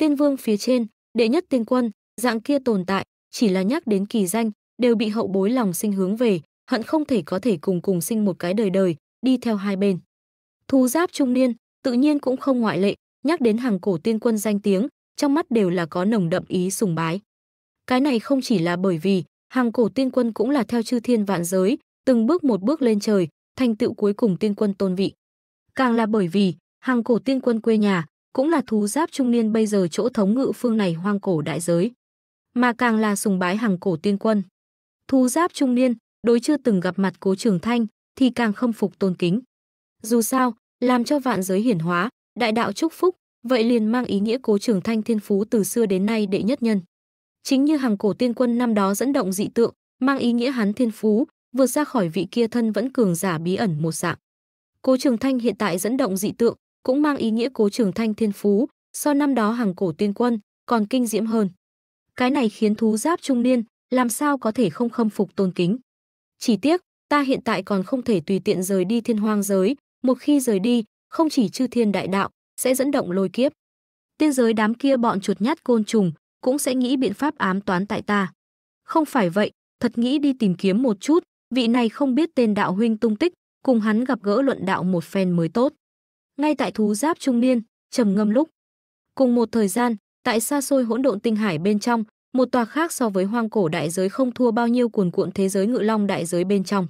Tiên vương phía trên, đệ nhất tiên quân, dạng kia tồn tại, chỉ là nhắc đến kỳ danh, đều bị hậu bối lòng sinh hướng về, hận không thể có thể cùng cùng sinh một cái đời đời, đi theo hai bên. Thu giáp trung niên, tự nhiên cũng không ngoại lệ, nhắc đến hàng cổ tiên quân danh tiếng, trong mắt đều là có nồng đậm ý sùng bái. Cái này không chỉ là bởi vì, hàng cổ tiên quân cũng là theo chư thiên vạn giới, từng bước một bước lên trời, thành tựu cuối cùng tiên quân tôn vị. Càng là bởi vì, hàng cổ tiên quân quê nhà, cũng là thú giáp trung niên bây giờ chỗ thống ngự phương này hoang cổ đại giới, mà càng là sùng bái hàng cổ tiên quân. Thú giáp trung niên, đối chưa từng gặp mặt Cố Trường Thanh thì càng không phục tôn kính. Dù sao, làm cho vạn giới hiển hóa, đại đạo chúc phúc, vậy liền mang ý nghĩa Cố Trường Thanh thiên phú từ xưa đến nay đệ nhất nhân. Chính như hàng cổ tiên quân năm đó dẫn động dị tượng, mang ý nghĩa hắn thiên phú vượt ra khỏi vị kia thân vẫn cường giả bí ẩn một dạng. Cố Trường Thanh hiện tại dẫn động dị tượng, cũng mang ý nghĩa cố trường thanh thiên phú, so năm đó hàng cổ tuyên quân, còn kinh diễm hơn. Cái này khiến thú giáp trung niên, làm sao có thể không khâm phục tôn kính. Chỉ tiếc, ta hiện tại còn không thể tùy tiện rời đi thiên hoang giới, một khi rời đi, không chỉ chư thiên đại đạo, sẽ dẫn động lôi kiếp. Tiên giới đám kia bọn chuột nhát côn trùng, cũng sẽ nghĩ biện pháp ám toán tại ta. Không phải vậy, thật nghĩ đi tìm kiếm một chút, vị này không biết tên đạo huynh tung tích, cùng hắn gặp gỡ luận đạo một phen mới tốt ngay tại thú giáp trung niên, trầm ngâm lúc. Cùng một thời gian, tại xa xôi hỗn độn tinh hải bên trong, một tòa khác so với hoang cổ đại giới không thua bao nhiêu cuồn cuộn thế giới ngự long đại giới bên trong.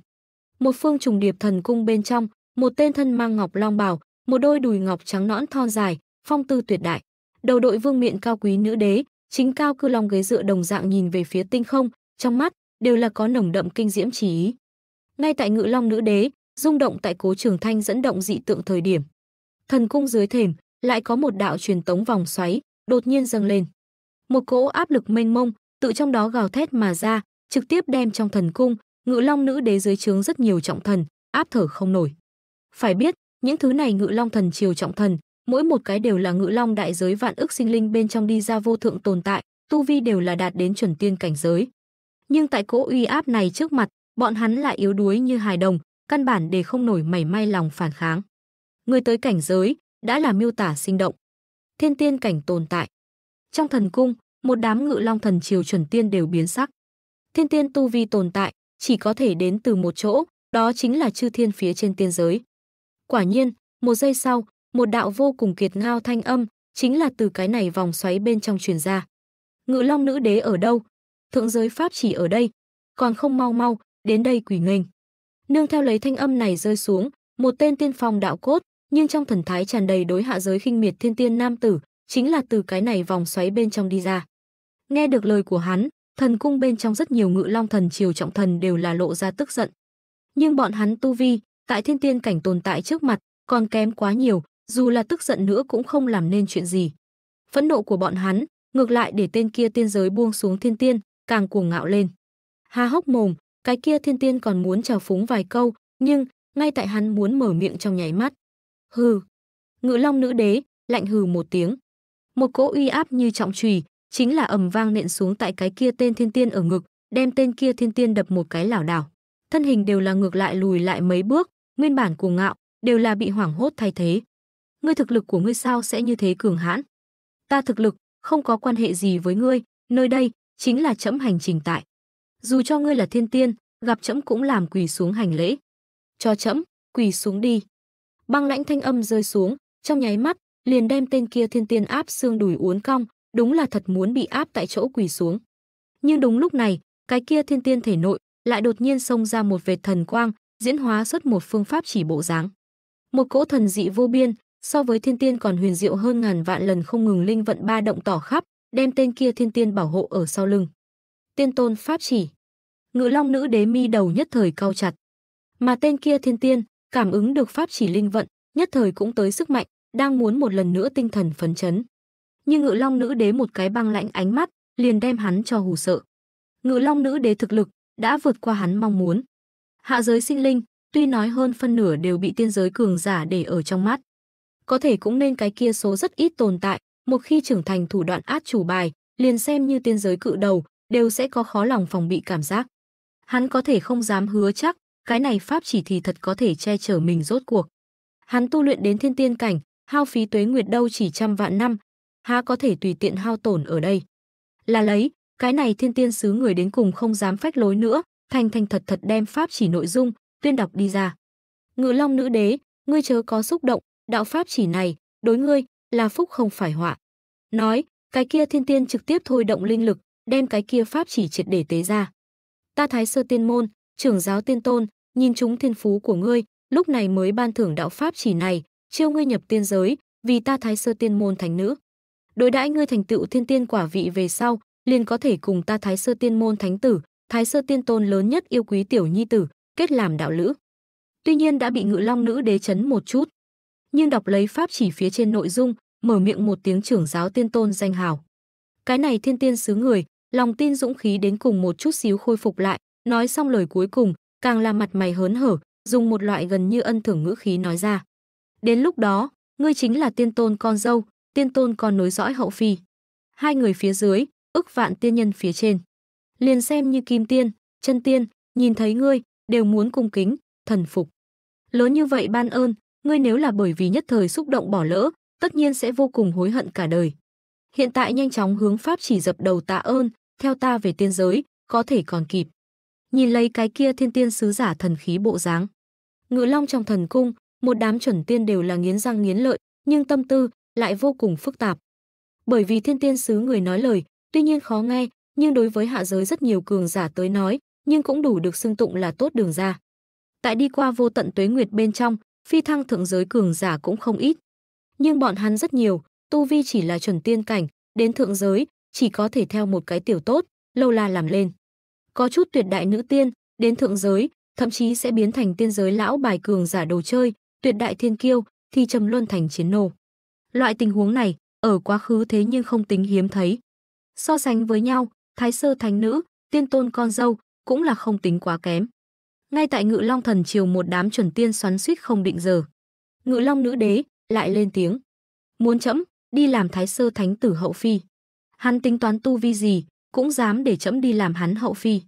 Một phương trùng điệp thần cung bên trong, một tên thân mang ngọc long bảo một đôi đùi ngọc trắng nõn thon dài, phong tư tuyệt đại. Đầu đội vương miện cao quý nữ đế, chính cao cư long ghế dựa đồng dạng nhìn về phía tinh không, trong mắt đều là có nồng đậm kinh diễm trí Ngay tại ngự long nữ đế, rung động tại cố trường thanh dẫn động dị tượng thời điểm, thần cung dưới thềm lại có một đạo truyền tống vòng xoáy đột nhiên dâng lên một cỗ áp lực mênh mông tự trong đó gào thét mà ra trực tiếp đem trong thần cung ngự long nữ đế dưới trướng rất nhiều trọng thần áp thở không nổi phải biết những thứ này ngự long thần triều trọng thần mỗi một cái đều là ngự long đại giới vạn ức sinh linh bên trong đi ra vô thượng tồn tại tu vi đều là đạt đến chuẩn tiên cảnh giới nhưng tại cỗ uy áp này trước mặt bọn hắn lại yếu đuối như hài đồng căn bản để không nổi mảy may lòng phản kháng người tới cảnh giới đã là miêu tả sinh động. Thiên tiên cảnh tồn tại. Trong thần cung, một đám ngự long thần triều chuẩn tiên đều biến sắc. Thiên tiên tu vi tồn tại chỉ có thể đến từ một chỗ, đó chính là chư thiên phía trên tiên giới. Quả nhiên, một giây sau, một đạo vô cùng kiệt ngao thanh âm, chính là từ cái này vòng xoáy bên trong truyền ra. Ngự long nữ đế ở đâu? Thượng giới pháp chỉ ở đây, còn không mau mau, đến đây quỷ nghênh. Nương theo lấy thanh âm này rơi xuống, một tên tiên phong đạo cốt, nhưng trong thần thái tràn đầy đối hạ giới khinh miệt thiên tiên nam tử, chính là từ cái này vòng xoáy bên trong đi ra. Nghe được lời của hắn, thần cung bên trong rất nhiều ngự long thần triều trọng thần đều là lộ ra tức giận. Nhưng bọn hắn tu vi, tại thiên tiên cảnh tồn tại trước mặt, còn kém quá nhiều, dù là tức giận nữa cũng không làm nên chuyện gì. Phẫn nộ của bọn hắn, ngược lại để tên kia tiên giới buông xuống thiên tiên, càng cuồng ngạo lên. hà hốc mồm, cái kia thiên tiên còn muốn trào phúng vài câu, nhưng ngay tại hắn muốn mở miệng trong nháy mắt, Hừ. Ngự Long nữ đế lạnh hừ một tiếng. Một cỗ uy áp như trọng chùy, chính là ầm vang nện xuống tại cái kia tên thiên tiên ở ngực, đem tên kia thiên tiên đập một cái lảo đảo. Thân hình đều là ngược lại lùi lại mấy bước, nguyên bản cuồng ngạo, đều là bị hoảng hốt thay thế. Ngươi thực lực của ngươi sao sẽ như thế cường hãn? Ta thực lực không có quan hệ gì với ngươi, nơi đây chính là chấm hành trình tại. Dù cho ngươi là thiên tiên, gặp chấm cũng làm quỳ xuống hành lễ. Cho chấm, quỳ xuống đi băng lãnh thanh âm rơi xuống, trong nháy mắt, liền đem tên kia thiên tiên áp xương đùi uốn cong, đúng là thật muốn bị áp tại chỗ quỳ xuống. Nhưng đúng lúc này, cái kia thiên tiên thể nội lại đột nhiên xông ra một vệt thần quang, diễn hóa xuất một phương pháp chỉ bộ dáng. Một cỗ thần dị vô biên, so với thiên tiên còn huyền diệu hơn ngàn vạn lần không ngừng linh vận ba động tỏ khắp, đem tên kia thiên tiên bảo hộ ở sau lưng. Tiên tôn pháp chỉ. Ngự Long nữ đế mi đầu nhất thời cao chặt. Mà tên kia thiên tiên cảm ứng được pháp chỉ linh vận, nhất thời cũng tới sức mạnh, đang muốn một lần nữa tinh thần phấn chấn. Nhưng Ngự Long nữ đế một cái băng lạnh ánh mắt, liền đem hắn cho hù sợ. Ngự Long nữ đế thực lực đã vượt qua hắn mong muốn. Hạ giới sinh linh, tuy nói hơn phân nửa đều bị tiên giới cường giả để ở trong mắt. Có thể cũng nên cái kia số rất ít tồn tại, một khi trưởng thành thủ đoạn át chủ bài, liền xem như tiên giới cự đầu, đều sẽ có khó lòng phòng bị cảm giác. Hắn có thể không dám hứa chắc, cái này pháp chỉ thì thật có thể che chở mình rốt cuộc. Hắn tu luyện đến thiên tiên cảnh, hao phí tuế nguyệt đâu chỉ trăm vạn năm, há có thể tùy tiện hao tổn ở đây. Là lấy, cái này thiên tiên sứ người đến cùng không dám phách lối nữa, thành thành thật thật đem pháp chỉ nội dung, tuyên đọc đi ra. Ngự long nữ đế, ngươi chớ có xúc động, đạo pháp chỉ này, đối ngươi, là phúc không phải họa. Nói, cái kia thiên tiên trực tiếp thôi động linh lực, đem cái kia pháp chỉ triệt để tế ra. Ta thái sơ tiên môn, trưởng giáo tiên tôn, nhìn chúng thiên phú của ngươi, lúc này mới ban thưởng đạo pháp chỉ này, chiêu ngươi nhập tiên giới, vì ta thái sơ tiên môn thánh nữ. Đối đãi ngươi thành tựu thiên tiên quả vị về sau, liền có thể cùng ta thái sơ tiên môn thánh tử, thái sơ tiên tôn lớn nhất yêu quý tiểu nhi tử, kết làm đạo lữ. Tuy nhiên đã bị ngự long nữ đế chấn một chút. Nhưng đọc lấy pháp chỉ phía trên nội dung, mở miệng một tiếng trưởng giáo tiên tôn danh hào. Cái này thiên tiên xứ người, lòng tin dũng khí đến cùng một chút xíu khôi phục lại, nói xong lời cuối cùng, càng là mặt mày hớn hở, dùng một loại gần như ân thưởng ngữ khí nói ra. Đến lúc đó, ngươi chính là tiên tôn con dâu, tiên tôn con nối dõi hậu phi. Hai người phía dưới, ức vạn tiên nhân phía trên. Liền xem như kim tiên, chân tiên, nhìn thấy ngươi, đều muốn cung kính, thần phục. Lớn như vậy ban ơn, ngươi nếu là bởi vì nhất thời xúc động bỏ lỡ, tất nhiên sẽ vô cùng hối hận cả đời. Hiện tại nhanh chóng hướng Pháp chỉ dập đầu tạ ơn, theo ta về tiên giới, có thể còn kịp nhìn lấy cái kia thiên tiên sứ giả thần khí bộ dáng. Ngự long trong thần cung, một đám chuẩn tiên đều là nghiến răng nghiến lợi, nhưng tâm tư lại vô cùng phức tạp. Bởi vì thiên tiên sứ người nói lời, tuy nhiên khó nghe, nhưng đối với hạ giới rất nhiều cường giả tới nói, nhưng cũng đủ được xưng tụng là tốt đường ra. Tại đi qua vô tận tuế nguyệt bên trong, phi thăng thượng giới cường giả cũng không ít. Nhưng bọn hắn rất nhiều, tu vi chỉ là chuẩn tiên cảnh, đến thượng giới, chỉ có thể theo một cái tiểu tốt, lâu la làm lên có chút tuyệt đại nữ tiên, đến thượng giới, thậm chí sẽ biến thành tiên giới lão bài cường giả đồ chơi, tuyệt đại thiên kiêu, thì trầm luân thành chiến nổ Loại tình huống này, ở quá khứ thế nhưng không tính hiếm thấy. So sánh với nhau, thái sơ thánh nữ, tiên tôn con dâu, cũng là không tính quá kém. Ngay tại ngự long thần triều một đám chuẩn tiên xoắn suýt không định giờ. Ngự long nữ đế, lại lên tiếng. Muốn chấm đi làm thái sơ thánh tử hậu phi. Hắn tính toán tu vi gì, cũng dám để trẫm đi làm hắn hậu phi.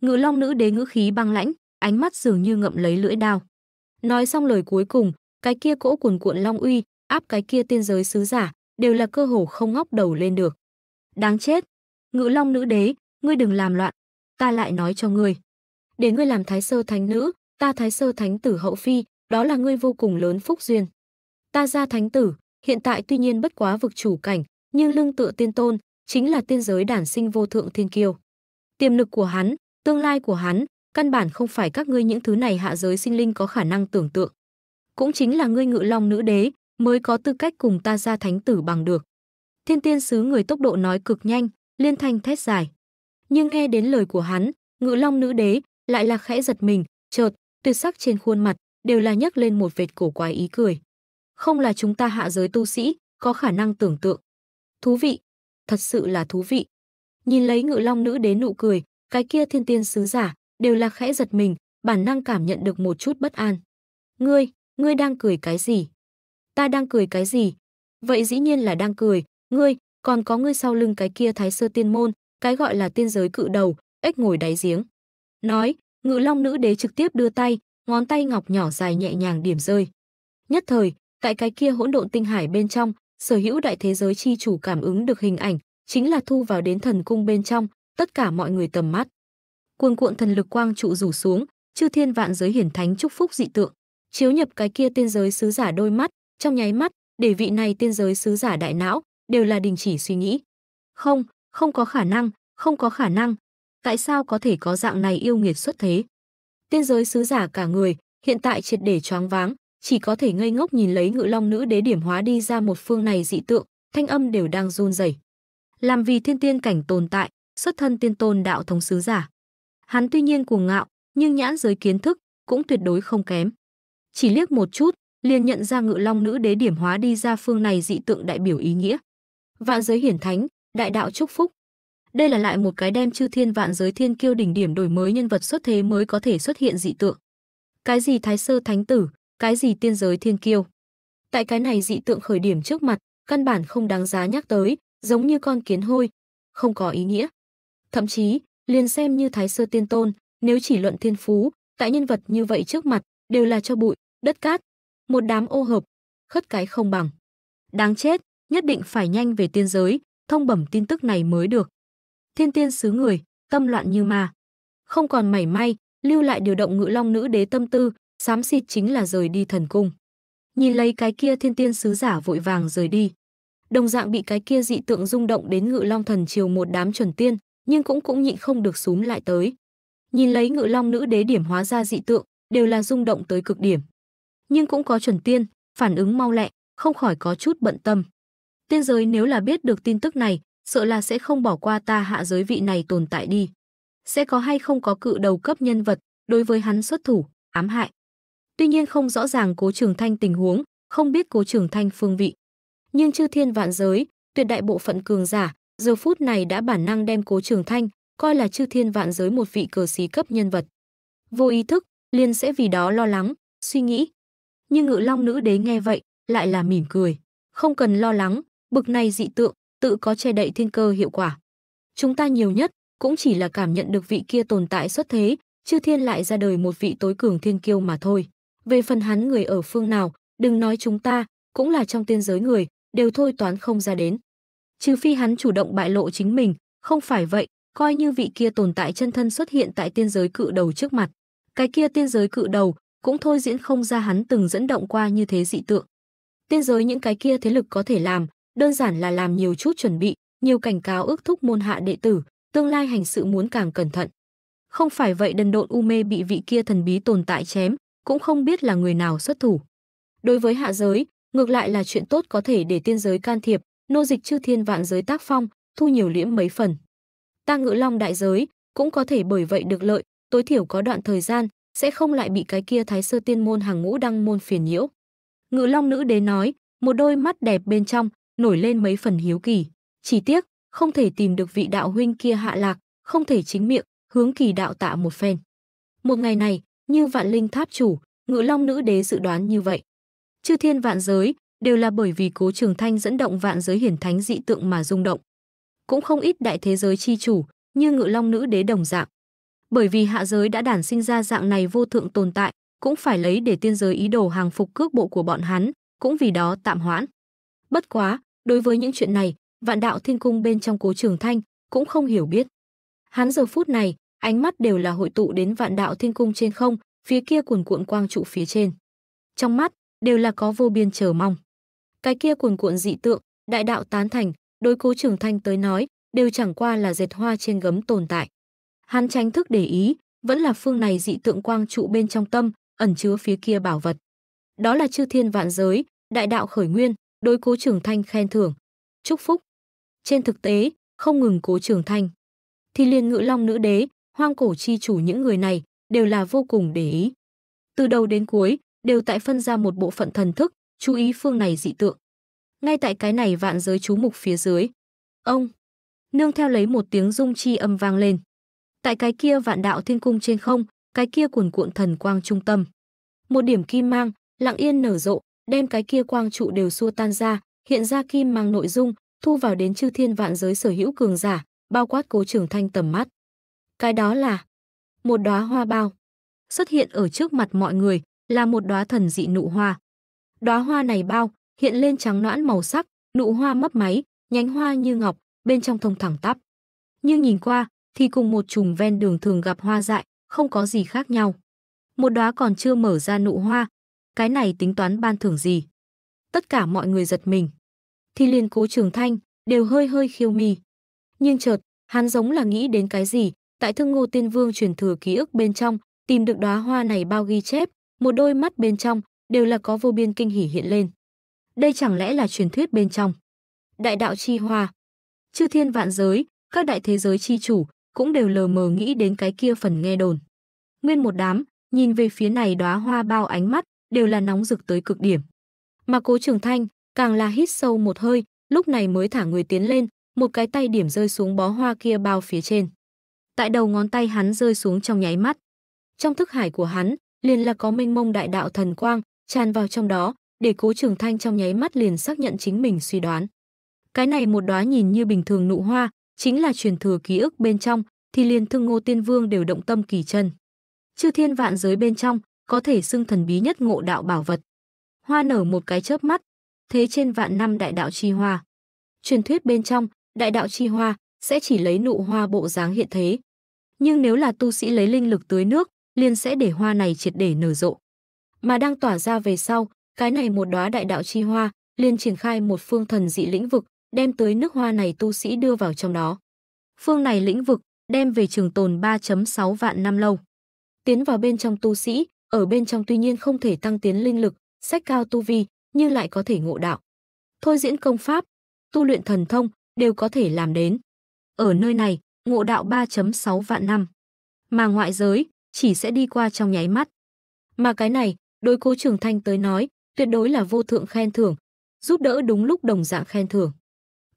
Ngự Long nữ đế ngữ khí băng lãnh, ánh mắt dường như ngậm lấy lưỡi đao. Nói xong lời cuối cùng, cái kia cỗ cuồn cuộn long uy, áp cái kia tiên giới sứ giả, đều là cơ hồ không ngóc đầu lên được. Đáng chết, Ngự Long nữ đế, ngươi đừng làm loạn, ta lại nói cho ngươi. Để ngươi làm Thái Sơ Thánh nữ, ta Thái Sơ Thánh tử hậu phi, đó là ngươi vô cùng lớn phúc duyên. Ta ra thánh tử, hiện tại tuy nhiên bất quá vực chủ cảnh, nhưng lưng tựa tiên tôn, chính là tiên giới đản sinh vô thượng thiên kiêu. Tiềm lực của hắn, tương lai của hắn, căn bản không phải các ngươi những thứ này hạ giới sinh linh có khả năng tưởng tượng. Cũng chính là ngươi ngự long nữ đế mới có tư cách cùng ta ra thánh tử bằng được. Thiên tiên sứ người tốc độ nói cực nhanh, liên thanh thét dài. Nhưng nghe đến lời của hắn, ngự long nữ đế lại là khẽ giật mình, chợt, tuyệt sắc trên khuôn mặt đều là nhấc lên một vệt cổ quái ý cười. Không là chúng ta hạ giới tu sĩ, có khả năng tưởng tượng. Thú vị, thật sự là thú vị. Nhìn lấy ngự long nữ đến nụ cười, cái kia thiên tiên sứ giả, đều là khẽ giật mình, bản năng cảm nhận được một chút bất an. Ngươi, ngươi đang cười cái gì? Ta đang cười cái gì? Vậy dĩ nhiên là đang cười, ngươi, còn có ngươi sau lưng cái kia thái sơ tiên môn, cái gọi là tiên giới cự đầu, ếch ngồi đáy giếng. Nói, ngự long nữ đế trực tiếp đưa tay, ngón tay ngọc nhỏ dài nhẹ nhàng điểm rơi. Nhất thời, tại cái kia hỗn độn tinh hải bên trong, sở hữu đại thế giới chi chủ cảm ứng được hình ảnh, chính là thu vào đến thần cung bên trong, tất cả mọi người tầm mắt. Cuồn cuộn thần lực quang trụ rủ xuống, chư thiên vạn giới hiển thánh chúc phúc dị tượng, chiếu nhập cái kia tiên giới sứ giả đôi mắt, trong nháy mắt, để vị này tiên giới sứ giả đại não, đều là đình chỉ suy nghĩ. Không, không có khả năng, không có khả năng. Tại sao có thể có dạng này yêu nghiệt xuất thế? Tiên giới sứ giả cả người, hiện tại triệt để choáng váng, chỉ có thể ngây ngốc nhìn lấy ngự long nữ đế điểm hóa đi ra một phương này dị tượng, thanh âm đều đang run rẩy. Làm vì thiên tiên cảnh tồn tại, xuất thân tiên tôn đạo thống sứ giả. Hắn tuy nhiên cuồng ngạo, nhưng nhãn giới kiến thức cũng tuyệt đối không kém. Chỉ liếc một chút, liền nhận ra ngự long nữ đế điểm hóa đi ra phương này dị tượng đại biểu ý nghĩa. Vạn giới hiển thánh, đại đạo chúc phúc. Đây là lại một cái đem chư thiên vạn giới thiên kiêu đỉnh điểm đổi mới nhân vật xuất thế mới có thể xuất hiện dị tượng. Cái gì thái sơ thánh tử, cái gì tiên giới thiên kiêu. Tại cái này dị tượng khởi điểm trước mặt, căn bản không đáng giá nhắc tới, giống như con kiến hôi, không có ý nghĩa. Thậm chí, liền xem như thái sơ tiên tôn, nếu chỉ luận thiên phú, tại nhân vật như vậy trước mặt, đều là cho bụi, đất cát, một đám ô hợp, khất cái không bằng. Đáng chết, nhất định phải nhanh về tiên giới, thông bẩm tin tức này mới được. Thiên tiên xứ người, tâm loạn như ma. Không còn mảy may, lưu lại điều động ngự long nữ đế tâm tư, xám xịt chính là rời đi thần cung. Nhìn lấy cái kia thiên tiên sứ giả vội vàng rời đi. Đồng dạng bị cái kia dị tượng rung động đến ngự long thần triều một đám chuẩn tiên, nhưng cũng cũng nhịn không được súm lại tới. Nhìn lấy ngự long nữ đế điểm hóa ra dị tượng, đều là rung động tới cực điểm. Nhưng cũng có chuẩn tiên, phản ứng mau lẹ, không khỏi có chút bận tâm. Tiên giới nếu là biết được tin tức này, sợ là sẽ không bỏ qua ta hạ giới vị này tồn tại đi. Sẽ có hay không có cự đầu cấp nhân vật, đối với hắn xuất thủ, ám hại. Tuy nhiên không rõ ràng Cố Trường Thanh tình huống, không biết Cố Trường Thanh phương vị. Nhưng chư thiên vạn giới, tuyệt đại bộ phận cường giả, giờ phút này đã bản năng đem Cố Trường Thanh coi là chư thiên vạn giới một vị cờ xí cấp nhân vật. Vô ý thức, liền sẽ vì đó lo lắng, suy nghĩ. Nhưng Ngự Long nữ đế nghe vậy, lại là mỉm cười, không cần lo lắng, bực này dị tượng tự có che đậy thiên cơ hiệu quả. Chúng ta nhiều nhất cũng chỉ là cảm nhận được vị kia tồn tại xuất thế, chư thiên lại ra đời một vị tối cường thiên kiêu mà thôi. Về phần hắn người ở phương nào, đừng nói chúng ta, cũng là trong tiên giới người, đều thôi toán không ra đến. Trừ phi hắn chủ động bại lộ chính mình, không phải vậy, coi như vị kia tồn tại chân thân xuất hiện tại tiên giới cự đầu trước mặt. Cái kia tiên giới cự đầu cũng thôi diễn không ra hắn từng dẫn động qua như thế dị tượng. Tiên giới những cái kia thế lực có thể làm, đơn giản là làm nhiều chút chuẩn bị, nhiều cảnh cáo ước thúc môn hạ đệ tử, tương lai hành sự muốn càng cẩn thận. Không phải vậy đần độn u mê bị vị kia thần bí tồn tại chém, cũng không biết là người nào xuất thủ. Đối với hạ giới, ngược lại là chuyện tốt có thể để tiên giới can thiệp, nô dịch chư thiên vạn giới tác phong, thu nhiều liễm mấy phần. Ta ngự long đại giới, cũng có thể bởi vậy được lợi, tối thiểu có đoạn thời gian, sẽ không lại bị cái kia thái sơ tiên môn hàng ngũ đăng môn phiền nhiễu. Ngự long nữ đế nói, một đôi mắt đẹp bên trong, nổi lên mấy phần hiếu kỳ. Chỉ tiếc, không thể tìm được vị đạo huynh kia hạ lạc, không thể chính miệng, hướng kỳ đạo tạ một phen. Một ngày này, như vạn linh tháp chủ, ngự long nữ đế dự đoán như vậy. Chư thiên vạn giới đều là bởi vì cố trường thanh dẫn động vạn giới hiển thánh dị tượng mà rung động. Cũng không ít đại thế giới chi chủ, như ngự long nữ đế đồng dạng. Bởi vì hạ giới đã đản sinh ra dạng này vô thượng tồn tại, cũng phải lấy để tiên giới ý đồ hàng phục cước bộ của bọn hắn, cũng vì đó tạm hoãn. Bất quá, đối với những chuyện này, vạn đạo thiên cung bên trong cố trường thanh cũng không hiểu biết. Hắn giờ phút này ánh mắt đều là hội tụ đến vạn đạo thiên cung trên không, phía kia cuồn cuộn quang trụ phía trên. Trong mắt đều là có vô biên chờ mong. Cái kia cuồn cuộn dị tượng, đại đạo tán thành, đối Cố Trường Thanh tới nói, đều chẳng qua là dệt hoa trên gấm tồn tại. Hắn tránh thức để ý, vẫn là phương này dị tượng quang trụ bên trong tâm, ẩn chứa phía kia bảo vật. Đó là chư thiên vạn giới, đại đạo khởi nguyên, đối Cố Trường Thanh khen thưởng, chúc phúc. Trên thực tế, không ngừng Cố Trường Thanh, thì liền Ngự Long nữ đế hoang cổ chi chủ những người này đều là vô cùng để ý. Từ đầu đến cuối, đều tại phân ra một bộ phận thần thức, chú ý phương này dị tượng. Ngay tại cái này vạn giới chú mục phía dưới. Ông! Nương theo lấy một tiếng rung chi âm vang lên. Tại cái kia vạn đạo thiên cung trên không, cái kia cuồn cuộn thần quang trung tâm. Một điểm kim mang, lặng yên nở rộ, đem cái kia quang trụ đều xua tan ra, hiện ra kim mang nội dung, thu vào đến chư thiên vạn giới sở hữu cường giả, bao quát cố trưởng thanh tầm mắt. Cái đó là một đóa hoa bao. Xuất hiện ở trước mặt mọi người là một đóa thần dị nụ hoa. Đóa hoa này bao, hiện lên trắng noãn màu sắc, nụ hoa mấp máy, nhánh hoa như ngọc, bên trong thông thẳng tắp. Nhưng nhìn qua thì cùng một chùm ven đường thường gặp hoa dại, không có gì khác nhau. Một đóa còn chưa mở ra nụ hoa, cái này tính toán ban thưởng gì? Tất cả mọi người giật mình. Thì liền Cố Trường Thanh đều hơi hơi khiêu mi. Nhưng chợt, hắn giống là nghĩ đến cái gì, tại thương ngô tiên vương truyền thừa ký ức bên trong tìm được đóa hoa này bao ghi chép một đôi mắt bên trong đều là có vô biên kinh hỉ hiện lên đây chẳng lẽ là truyền thuyết bên trong đại đạo chi hoa chư thiên vạn giới các đại thế giới chi chủ cũng đều lờ mờ nghĩ đến cái kia phần nghe đồn nguyên một đám nhìn về phía này đóa hoa bao ánh mắt đều là nóng rực tới cực điểm mà cố trường thanh càng là hít sâu một hơi lúc này mới thả người tiến lên một cái tay điểm rơi xuống bó hoa kia bao phía trên tại đầu ngón tay hắn rơi xuống trong nháy mắt. Trong thức hải của hắn, liền là có mênh mông đại đạo thần quang tràn vào trong đó, để Cố Trường Thanh trong nháy mắt liền xác nhận chính mình suy đoán. Cái này một đóa nhìn như bình thường nụ hoa, chính là truyền thừa ký ức bên trong, thì liền Thương Ngô Tiên Vương đều động tâm kỳ chân. Chư thiên vạn giới bên trong, có thể xưng thần bí nhất ngộ đạo bảo vật. Hoa nở một cái chớp mắt, thế trên vạn năm đại đạo chi hoa. Truyền thuyết bên trong, đại đạo chi hoa sẽ chỉ lấy nụ hoa bộ dáng hiện thế. Nhưng nếu là tu sĩ lấy linh lực tưới nước, liền sẽ để hoa này triệt để nở rộ. Mà đang tỏa ra về sau, cái này một đóa đại đạo chi hoa, liền triển khai một phương thần dị lĩnh vực, đem tới nước hoa này tu sĩ đưa vào trong đó. Phương này lĩnh vực đem về trường tồn 3.6 vạn năm lâu. Tiến vào bên trong tu sĩ, ở bên trong tuy nhiên không thể tăng tiến linh lực, sách cao tu vi, nhưng lại có thể ngộ đạo. Thôi diễn công pháp, tu luyện thần thông đều có thể làm đến. Ở nơi này, ngộ đạo 3.6 vạn năm. Mà ngoại giới, chỉ sẽ đi qua trong nháy mắt. Mà cái này, đối cố trưởng thanh tới nói, tuyệt đối là vô thượng khen thưởng, giúp đỡ đúng lúc đồng dạng khen thưởng.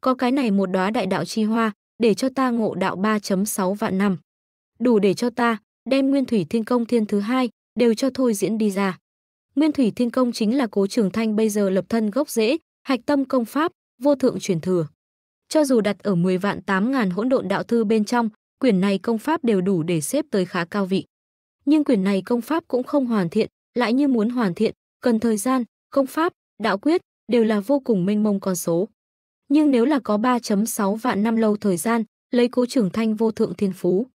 Có cái này một đóa đại đạo chi hoa, để cho ta ngộ đạo 3.6 vạn năm. Đủ để cho ta, đem nguyên thủy thiên công thiên thứ hai, đều cho thôi diễn đi ra. Nguyên thủy thiên công chính là cố trường thanh bây giờ lập thân gốc rễ, hạch tâm công pháp, vô thượng truyền thừa. Cho dù đặt ở 10 vạn 8 ngàn hỗn độn đạo thư bên trong, quyển này công pháp đều đủ để xếp tới khá cao vị. Nhưng quyển này công pháp cũng không hoàn thiện, lại như muốn hoàn thiện, cần thời gian, công pháp, đạo quyết đều là vô cùng mênh mông con số. Nhưng nếu là có 3.6 vạn năm lâu thời gian, lấy cố trưởng thanh vô thượng thiên phú.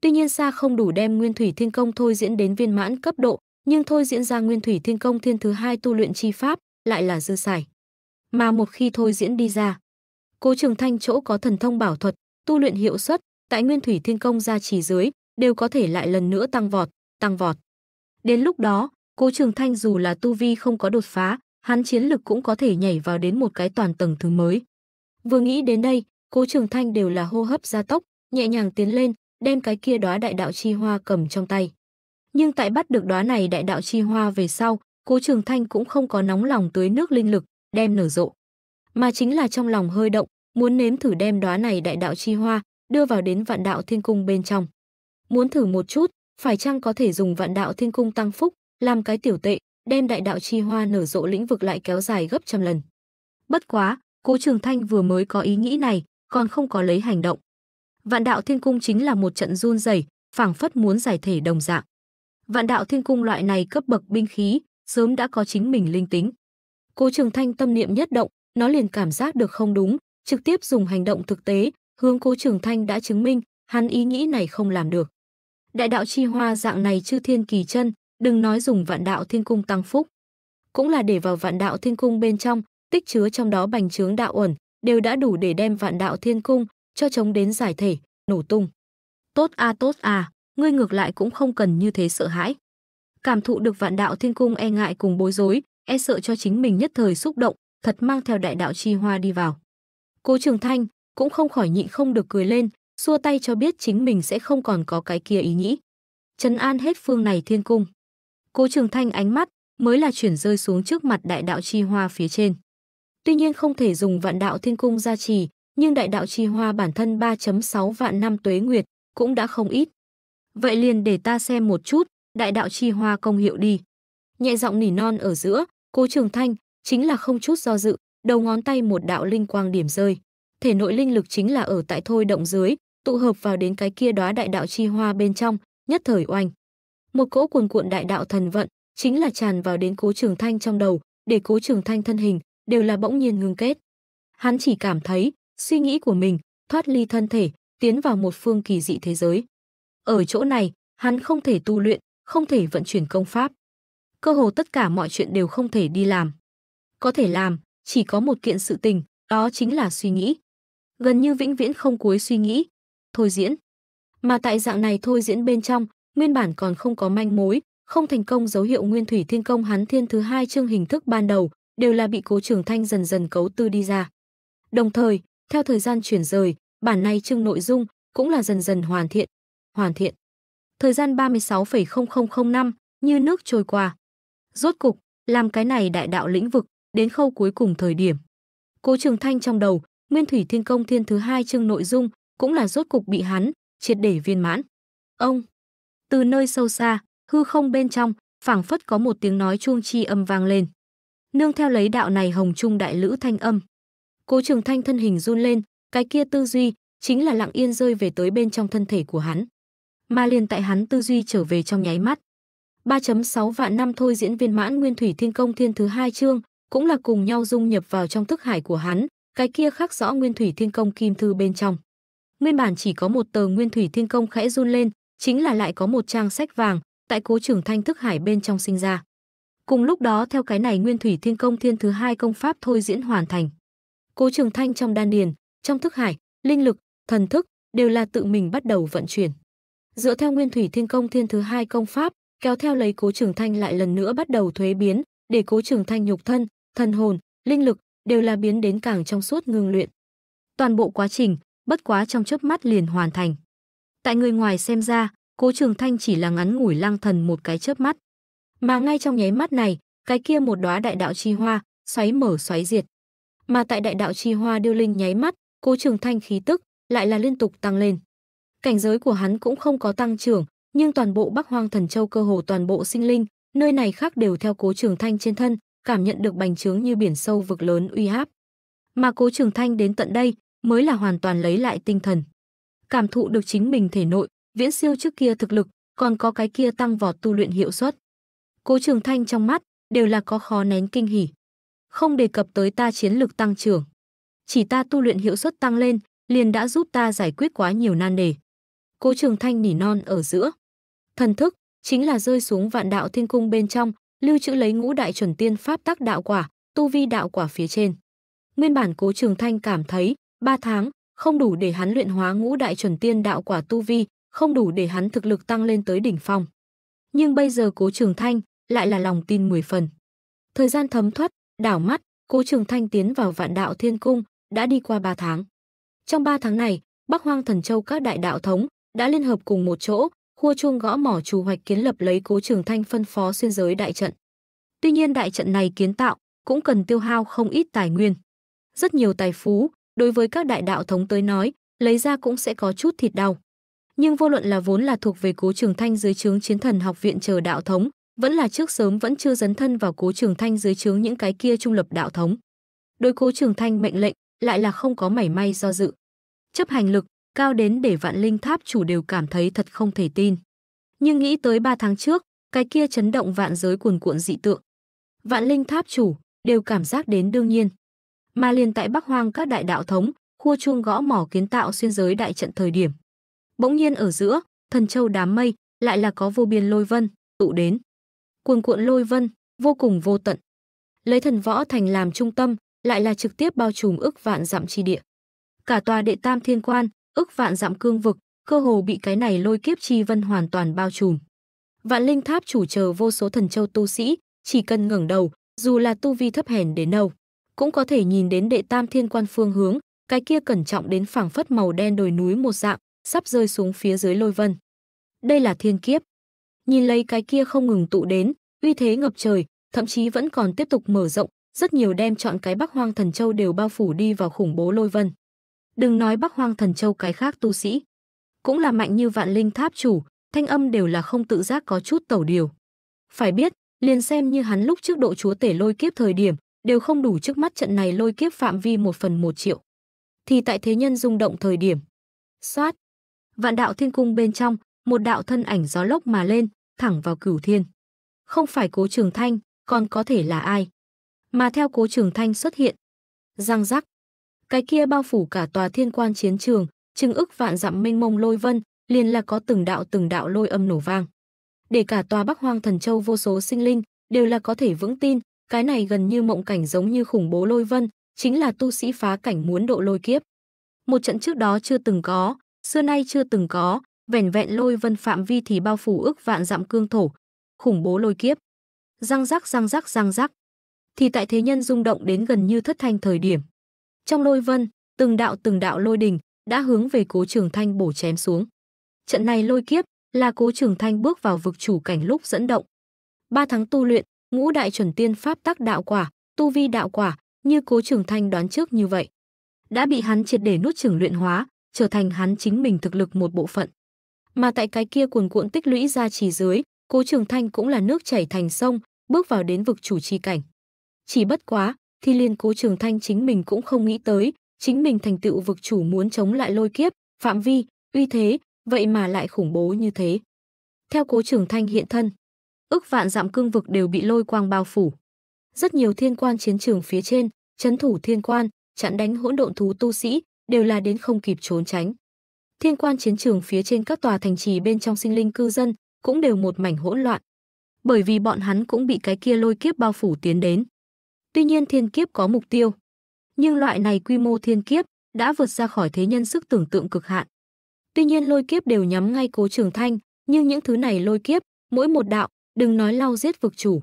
Tuy nhiên xa không đủ đem nguyên thủy thiên công thôi diễn đến viên mãn cấp độ, nhưng thôi diễn ra nguyên thủy thiên công thiên thứ hai tu luyện chi pháp lại là dư xài. Mà một khi thôi diễn đi ra, Cố Trường Thanh chỗ có thần thông bảo thuật, tu luyện hiệu suất, tại Nguyên Thủy Thiên Công gia trì dưới, đều có thể lại lần nữa tăng vọt, tăng vọt. Đến lúc đó, Cố Trường Thanh dù là tu vi không có đột phá, hắn chiến lực cũng có thể nhảy vào đến một cái toàn tầng thứ mới. Vừa nghĩ đến đây, Cố Trường Thanh đều là hô hấp gia tốc, nhẹ nhàng tiến lên, đem cái kia đóa đại đạo chi hoa cầm trong tay. Nhưng tại bắt được đóa này đại đạo chi hoa về sau, Cố Trường Thanh cũng không có nóng lòng tưới nước linh lực, đem nở rộ mà chính là trong lòng hơi động, muốn nếm thử đem đóa này đại đạo chi hoa đưa vào đến vạn đạo thiên cung bên trong. Muốn thử một chút, phải chăng có thể dùng vạn đạo thiên cung tăng phúc, làm cái tiểu tệ, đem đại đạo chi hoa nở rộ lĩnh vực lại kéo dài gấp trăm lần. Bất quá, Cố Trường Thanh vừa mới có ý nghĩ này, còn không có lấy hành động. Vạn đạo thiên cung chính là một trận run rẩy, phảng phất muốn giải thể đồng dạng. Vạn đạo thiên cung loại này cấp bậc binh khí, sớm đã có chính mình linh tính. Cố Trường Thanh tâm niệm nhất động, nó liền cảm giác được không đúng, trực tiếp dùng hành động thực tế, hướng Cố Trường Thanh đã chứng minh, hắn ý nghĩ này không làm được. Đại đạo chi hoa dạng này chư thiên kỳ chân, đừng nói dùng vạn đạo thiên cung tăng phúc, cũng là để vào vạn đạo thiên cung bên trong, tích chứa trong đó bành trướng đạo ẩn, đều đã đủ để đem vạn đạo thiên cung cho chống đến giải thể, nổ tung. Tốt a tốt a, ngươi ngược lại cũng không cần như thế sợ hãi. Cảm thụ được vạn đạo thiên cung e ngại cùng bối rối, e sợ cho chính mình nhất thời xúc động, thật mang theo đại đạo chi hoa đi vào. Cố Trường Thanh cũng không khỏi nhịn không được cười lên, xua tay cho biết chính mình sẽ không còn có cái kia ý nghĩ. Trấn an hết phương này thiên cung. Cố Trường Thanh ánh mắt mới là chuyển rơi xuống trước mặt đại đạo chi hoa phía trên. Tuy nhiên không thể dùng vạn đạo thiên cung gia trì, nhưng đại đạo chi hoa bản thân 3.6 vạn năm tuế nguyệt cũng đã không ít. Vậy liền để ta xem một chút, đại đạo chi hoa công hiệu đi. Nhẹ giọng nỉ non ở giữa, Cố Trường Thanh chính là không chút do dự, đầu ngón tay một đạo linh quang điểm rơi. Thể nội linh lực chính là ở tại thôi động dưới, tụ hợp vào đến cái kia đóa đại đạo chi hoa bên trong, nhất thời oanh. Một cỗ cuồn cuộn đại đạo thần vận, chính là tràn vào đến Cố Trường Thanh trong đầu, để Cố Trường Thanh thân hình đều là bỗng nhiên ngưng kết. Hắn chỉ cảm thấy, suy nghĩ của mình thoát ly thân thể, tiến vào một phương kỳ dị thế giới. Ở chỗ này, hắn không thể tu luyện, không thể vận chuyển công pháp. Cơ hồ tất cả mọi chuyện đều không thể đi làm có thể làm, chỉ có một kiện sự tình, đó chính là suy nghĩ. Gần như vĩnh viễn không cuối suy nghĩ. Thôi diễn. Mà tại dạng này thôi diễn bên trong, nguyên bản còn không có manh mối, không thành công dấu hiệu nguyên thủy thiên công hắn thiên thứ hai chương hình thức ban đầu, đều là bị cố trường thanh dần dần cấu tư đi ra. Đồng thời, theo thời gian chuyển rời, bản này chương nội dung cũng là dần dần hoàn thiện. Hoàn thiện. Thời gian 36,0005 như nước trôi qua. Rốt cục, làm cái này đại đạo lĩnh vực, đến khâu cuối cùng thời điểm. Cố Trường Thanh trong đầu, Nguyên Thủy Thiên Công thiên thứ hai chương nội dung cũng là rốt cục bị hắn triệt để viên mãn. Ông từ nơi sâu xa, hư không bên trong, phảng phất có một tiếng nói chuông chi âm vang lên. Nương theo lấy đạo này hồng trung đại lữ thanh âm. Cố Trường Thanh thân hình run lên, cái kia tư duy chính là lặng yên rơi về tới bên trong thân thể của hắn. Mà liền tại hắn tư duy trở về trong nháy mắt. 3.6 vạn năm thôi diễn viên mãn Nguyên Thủy Thiên Công Thiên thứ hai chương, cũng là cùng nhau dung nhập vào trong thức hải của hắn, cái kia khắc rõ nguyên thủy thiên công kim thư bên trong. Nguyên bản chỉ có một tờ nguyên thủy thiên công khẽ run lên, chính là lại có một trang sách vàng, tại cố trưởng thanh thức hải bên trong sinh ra. Cùng lúc đó theo cái này nguyên thủy thiên công thiên thứ hai công pháp thôi diễn hoàn thành. Cố trường thanh trong đan điền, trong thức hải, linh lực, thần thức đều là tự mình bắt đầu vận chuyển. Dựa theo nguyên thủy thiên công thiên thứ hai công pháp, kéo theo lấy cố trường thanh lại lần nữa bắt đầu thuế biến, để cố trường thanh nhục thân, thần hồn, linh lực đều là biến đến càng trong suốt ngưng luyện. Toàn bộ quá trình, bất quá trong chớp mắt liền hoàn thành. Tại người ngoài xem ra, Cố Trường Thanh chỉ là ngắn ngủi lang thần một cái chớp mắt, mà ngay trong nháy mắt này, cái kia một đóa đại đạo chi hoa xoáy mở xoáy diệt. Mà tại đại đạo chi hoa điêu linh nháy mắt, Cố Trường Thanh khí tức lại là liên tục tăng lên. Cảnh giới của hắn cũng không có tăng trưởng, nhưng toàn bộ Bắc Hoang Thần Châu cơ hồ toàn bộ sinh linh, nơi này khác đều theo Cố Trường Thanh trên thân cảm nhận được bành trướng như biển sâu vực lớn uy áp. Mà Cố Trường Thanh đến tận đây mới là hoàn toàn lấy lại tinh thần. Cảm thụ được chính mình thể nội, viễn siêu trước kia thực lực, còn có cái kia tăng vọt tu luyện hiệu suất. Cố Trường Thanh trong mắt đều là có khó nén kinh hỉ. Không đề cập tới ta chiến lực tăng trưởng, chỉ ta tu luyện hiệu suất tăng lên, liền đã giúp ta giải quyết quá nhiều nan đề. Cố Trường Thanh nỉ non ở giữa. Thần thức chính là rơi xuống vạn đạo thiên cung bên trong, lưu trữ lấy ngũ đại chuẩn tiên pháp tác đạo quả, tu vi đạo quả phía trên. Nguyên bản Cố Trường Thanh cảm thấy, 3 tháng không đủ để hắn luyện hóa ngũ đại chuẩn tiên đạo quả tu vi, không đủ để hắn thực lực tăng lên tới đỉnh phong. Nhưng bây giờ Cố Trường Thanh lại là lòng tin 10 phần. Thời gian thấm thoát, đảo mắt, Cố Trường Thanh tiến vào Vạn Đạo Thiên Cung, đã đi qua 3 tháng. Trong 3 tháng này, Bắc Hoang Thần Châu các đại đạo thống đã liên hợp cùng một chỗ, khua chuông gõ mỏ chủ hoạch kiến lập lấy Cố Trường Thanh phân phó xuyên giới đại trận. Tuy nhiên đại trận này kiến tạo cũng cần tiêu hao không ít tài nguyên. Rất nhiều tài phú, đối với các đại đạo thống tới nói, lấy ra cũng sẽ có chút thịt đau. Nhưng vô luận là vốn là thuộc về Cố Trường Thanh dưới trướng Chiến Thần Học viện chờ đạo thống, vẫn là trước sớm vẫn chưa dấn thân vào Cố Trường Thanh dưới trướng những cái kia trung lập đạo thống. Đối Cố Trường Thanh mệnh lệnh lại là không có mảy may do dự. Chấp hành lực cao đến để vạn linh tháp chủ đều cảm thấy thật không thể tin. Nhưng nghĩ tới 3 tháng trước, cái kia chấn động vạn giới cuồn cuộn dị tượng. Vạn linh tháp chủ đều cảm giác đến đương nhiên. Mà liền tại Bắc Hoang các đại đạo thống, khua chuông gõ mỏ kiến tạo xuyên giới đại trận thời điểm. Bỗng nhiên ở giữa, thần châu đám mây lại là có vô biên lôi vân tụ đến. Cuồn cuộn lôi vân, vô cùng vô tận. Lấy thần võ thành làm trung tâm, lại là trực tiếp bao trùm ức vạn dặm chi địa. Cả tòa đệ tam thiên quan Ước vạn dặm cương vực, cơ hồ bị cái này lôi kiếp chi vân hoàn toàn bao trùm. Vạn linh tháp chủ chờ vô số thần châu tu sĩ, chỉ cần ngẩng đầu, dù là tu vi thấp hèn đến đâu, cũng có thể nhìn đến đệ tam thiên quan phương hướng, cái kia cẩn trọng đến phảng phất màu đen đồi núi một dạng, sắp rơi xuống phía dưới lôi vân. Đây là thiên kiếp. Nhìn lấy cái kia không ngừng tụ đến, uy thế ngập trời, thậm chí vẫn còn tiếp tục mở rộng, rất nhiều đem chọn cái Bắc Hoang Thần Châu đều bao phủ đi vào khủng bố lôi vân. Đừng nói Bắc Hoang Thần Châu cái khác tu sĩ, cũng là mạnh như Vạn Linh Tháp chủ, thanh âm đều là không tự giác có chút tẩu điều. Phải biết, liền xem như hắn lúc trước độ chúa tể lôi kiếp thời điểm, đều không đủ trước mắt trận này lôi kiếp phạm vi một phần một triệu. Thì tại thế nhân rung động thời điểm. Xoát! Vạn đạo thiên cung bên trong, một đạo thân ảnh gió lốc mà lên, thẳng vào cửu thiên. Không phải cố trường thanh, còn có thể là ai. Mà theo cố trường thanh xuất hiện. Giang giác cái kia bao phủ cả tòa thiên quan chiến trường, chừng ức vạn dặm mênh mông lôi vân, liền là có từng đạo từng đạo lôi âm nổ vang. Để cả tòa Bắc Hoang Thần Châu vô số sinh linh đều là có thể vững tin, cái này gần như mộng cảnh giống như khủng bố lôi vân, chính là tu sĩ phá cảnh muốn độ lôi kiếp. Một trận trước đó chưa từng có, xưa nay chưa từng có, vẻn vẹn lôi vân phạm vi thì bao phủ ức vạn dặm cương thổ, khủng bố lôi kiếp. Răng rắc răng rắc răng rắc. Thì tại thế nhân rung động đến gần như thất thanh thời điểm, trong lôi vân, từng đạo từng đạo lôi đình đã hướng về Cố Trường Thanh bổ chém xuống. Trận này lôi kiếp là Cố Trường Thanh bước vào vực chủ cảnh lúc dẫn động. ba tháng tu luyện, ngũ đại chuẩn tiên pháp tác đạo quả, tu vi đạo quả, như Cố Trường Thanh đoán trước như vậy, đã bị hắn triệt để nút chửng luyện hóa, trở thành hắn chính mình thực lực một bộ phận. Mà tại cái kia cuồn cuộn tích lũy ra chỉ dưới, Cố Trường Thanh cũng là nước chảy thành sông, bước vào đến vực chủ chi cảnh. Chỉ bất quá, thi liên cố trường thanh chính mình cũng không nghĩ tới, chính mình thành tựu vực chủ muốn chống lại lôi kiếp, phạm vi, uy thế, vậy mà lại khủng bố như thế. Theo cố trường thanh hiện thân, ức vạn dặm cương vực đều bị lôi quang bao phủ. Rất nhiều thiên quan chiến trường phía trên, chấn thủ thiên quan, chặn đánh hỗn độn thú tu sĩ, đều là đến không kịp trốn tránh. Thiên quan chiến trường phía trên các tòa thành trì bên trong sinh linh cư dân, cũng đều một mảnh hỗn loạn. Bởi vì bọn hắn cũng bị cái kia lôi kiếp bao phủ tiến đến. Tuy nhiên thiên kiếp có mục tiêu. Nhưng loại này quy mô thiên kiếp đã vượt ra khỏi thế nhân sức tưởng tượng cực hạn. Tuy nhiên lôi kiếp đều nhắm ngay Cố Trường Thanh, nhưng những thứ này lôi kiếp, mỗi một đạo, đừng nói lau giết vực chủ,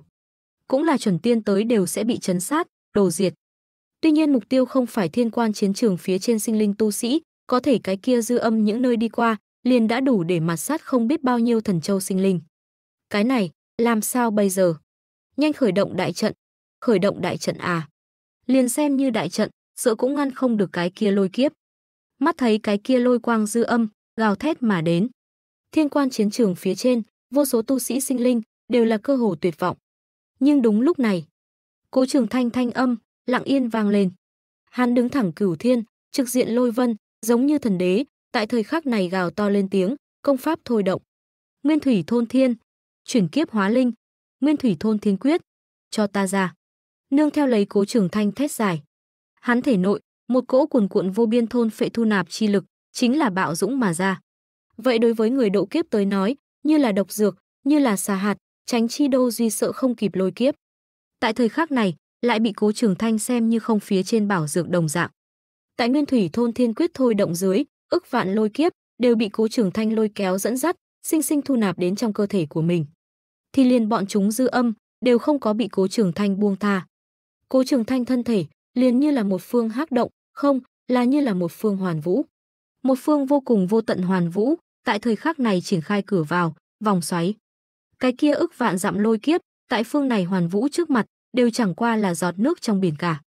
cũng là chuẩn tiên tới đều sẽ bị chấn sát, đồ diệt. Tuy nhiên mục tiêu không phải thiên quan chiến trường phía trên sinh linh tu sĩ, có thể cái kia dư âm những nơi đi qua, liền đã đủ để mặt sát không biết bao nhiêu thần châu sinh linh. Cái này, làm sao bây giờ? Nhanh khởi động đại trận, khởi động đại trận à. Liền xem như đại trận, sợ cũng ngăn không được cái kia lôi kiếp. Mắt thấy cái kia lôi quang dư âm, gào thét mà đến. Thiên quan chiến trường phía trên, vô số tu sĩ sinh linh, đều là cơ hồ tuyệt vọng. Nhưng đúng lúc này, cố trường thanh thanh âm, lặng yên vang lên. Hắn đứng thẳng cửu thiên, trực diện lôi vân, giống như thần đế, tại thời khắc này gào to lên tiếng, công pháp thôi động. Nguyên thủy thôn thiên, chuyển kiếp hóa linh, nguyên thủy thôn thiên quyết, cho ta ra nương theo lấy cố trưởng thanh thét dài. Hắn thể nội, một cỗ cuồn cuộn vô biên thôn phệ thu nạp chi lực, chính là bạo dũng mà ra. Vậy đối với người độ kiếp tới nói, như là độc dược, như là xà hạt, tránh chi đô duy sợ không kịp lôi kiếp. Tại thời khắc này, lại bị cố trưởng thanh xem như không phía trên bảo dược đồng dạng. Tại nguyên thủy thôn thiên quyết thôi động dưới, ức vạn lôi kiếp đều bị cố trưởng thanh lôi kéo dẫn dắt, sinh sinh thu nạp đến trong cơ thể của mình. Thì liền bọn chúng dư âm đều không có bị cố trưởng thanh buông tha. Cố Trường Thanh thân thể liền như là một phương hắc động, không, là như là một phương hoàn vũ. Một phương vô cùng vô tận hoàn vũ, tại thời khắc này triển khai cửa vào, vòng xoáy. Cái kia ức vạn dặm lôi kiếp, tại phương này hoàn vũ trước mặt, đều chẳng qua là giọt nước trong biển cả.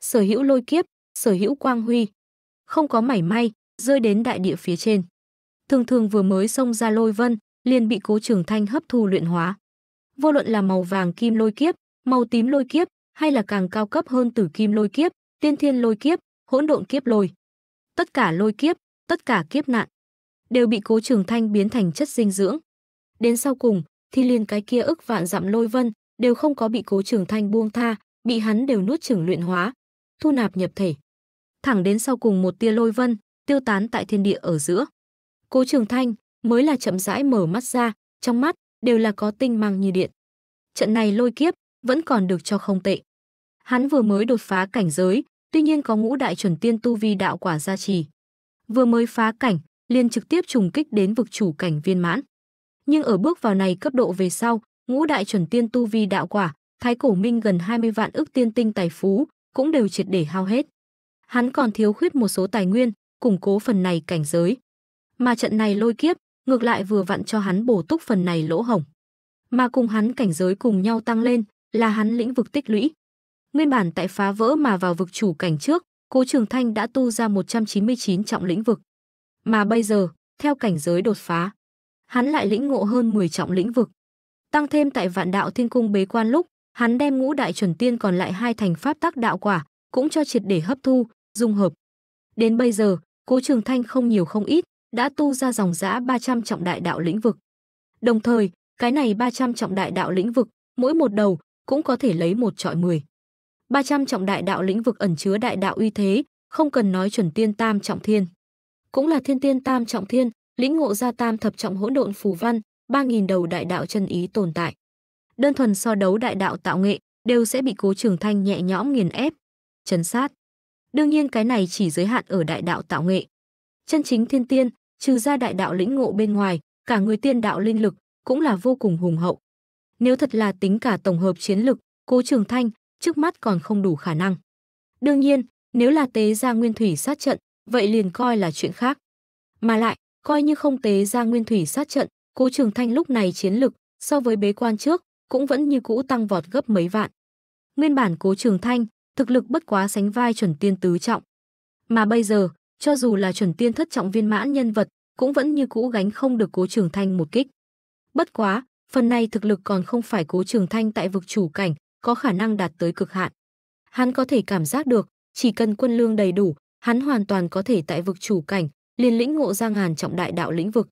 Sở hữu lôi kiếp, sở hữu quang huy, không có mảy may rơi đến đại địa phía trên. Thường thường vừa mới xông ra lôi vân, liền bị Cố Trường Thanh hấp thu luyện hóa. Vô luận là màu vàng kim lôi kiếp, màu tím lôi kiếp, hay là càng cao cấp hơn tử kim lôi kiếp, tiên thiên lôi kiếp, hỗn độn kiếp lôi. Tất cả lôi kiếp, tất cả kiếp nạn đều bị Cố Trường Thanh biến thành chất dinh dưỡng. Đến sau cùng, thì liền cái kia ức vạn dặm lôi vân đều không có bị Cố Trường Thanh buông tha, bị hắn đều nuốt chửng luyện hóa, thu nạp nhập thể. Thẳng đến sau cùng một tia lôi vân tiêu tán tại thiên địa ở giữa. Cố Trường Thanh mới là chậm rãi mở mắt ra, trong mắt đều là có tinh mang như điện. Trận này lôi kiếp vẫn còn được cho không tệ. Hắn vừa mới đột phá cảnh giới, tuy nhiên có ngũ đại chuẩn tiên tu vi đạo quả gia trì. Vừa mới phá cảnh, liền trực tiếp trùng kích đến vực chủ cảnh viên mãn. Nhưng ở bước vào này cấp độ về sau, ngũ đại chuẩn tiên tu vi đạo quả, thái cổ minh gần 20 vạn ước tiên tinh tài phú, cũng đều triệt để hao hết. Hắn còn thiếu khuyết một số tài nguyên, củng cố phần này cảnh giới. Mà trận này lôi kiếp, ngược lại vừa vặn cho hắn bổ túc phần này lỗ hổng. Mà cùng hắn cảnh giới cùng nhau tăng lên, là hắn lĩnh vực tích lũy. Nguyên bản tại phá vỡ mà vào vực chủ cảnh trước, Cố Trường Thanh đã tu ra 199 trọng lĩnh vực. Mà bây giờ, theo cảnh giới đột phá, hắn lại lĩnh ngộ hơn 10 trọng lĩnh vực. Tăng thêm tại Vạn Đạo Thiên Cung bế quan lúc, hắn đem ngũ đại chuẩn tiên còn lại hai thành pháp tác đạo quả, cũng cho triệt để hấp thu, dung hợp. Đến bây giờ, Cố Trường Thanh không nhiều không ít, đã tu ra dòng giã 300 trọng đại đạo lĩnh vực. Đồng thời, cái này 300 trọng đại đạo lĩnh vực, mỗi một đầu cũng có thể lấy một trọi 10. 300 trọng đại đạo lĩnh vực ẩn chứa đại đạo uy thế, không cần nói chuẩn tiên tam trọng thiên. Cũng là thiên tiên tam trọng thiên, lĩnh ngộ ra tam thập trọng hỗn độn phù văn, 3000 đầu đại đạo chân ý tồn tại. Đơn thuần so đấu đại đạo tạo nghệ, đều sẽ bị Cố Trường Thanh nhẹ nhõm nghiền ép, trấn sát. Đương nhiên cái này chỉ giới hạn ở đại đạo tạo nghệ. Chân chính thiên tiên, trừ ra đại đạo lĩnh ngộ bên ngoài, cả người tiên đạo linh lực cũng là vô cùng hùng hậu, nếu thật là tính cả tổng hợp chiến lực, Cố Trường Thanh trước mắt còn không đủ khả năng. Đương nhiên, nếu là tế ra nguyên thủy sát trận, vậy liền coi là chuyện khác. Mà lại, coi như không tế ra nguyên thủy sát trận, Cố Trường Thanh lúc này chiến lực so với bế quan trước cũng vẫn như cũ tăng vọt gấp mấy vạn. Nguyên bản Cố Trường Thanh, thực lực bất quá sánh vai chuẩn tiên tứ trọng. Mà bây giờ, cho dù là chuẩn tiên thất trọng viên mãn nhân vật, cũng vẫn như cũ gánh không được Cố Trường Thanh một kích. Bất quá, phần này thực lực còn không phải cố trường thanh tại vực chủ cảnh, có khả năng đạt tới cực hạn. Hắn có thể cảm giác được, chỉ cần quân lương đầy đủ, hắn hoàn toàn có thể tại vực chủ cảnh, liền lĩnh ngộ giang hàn trọng đại đạo lĩnh vực.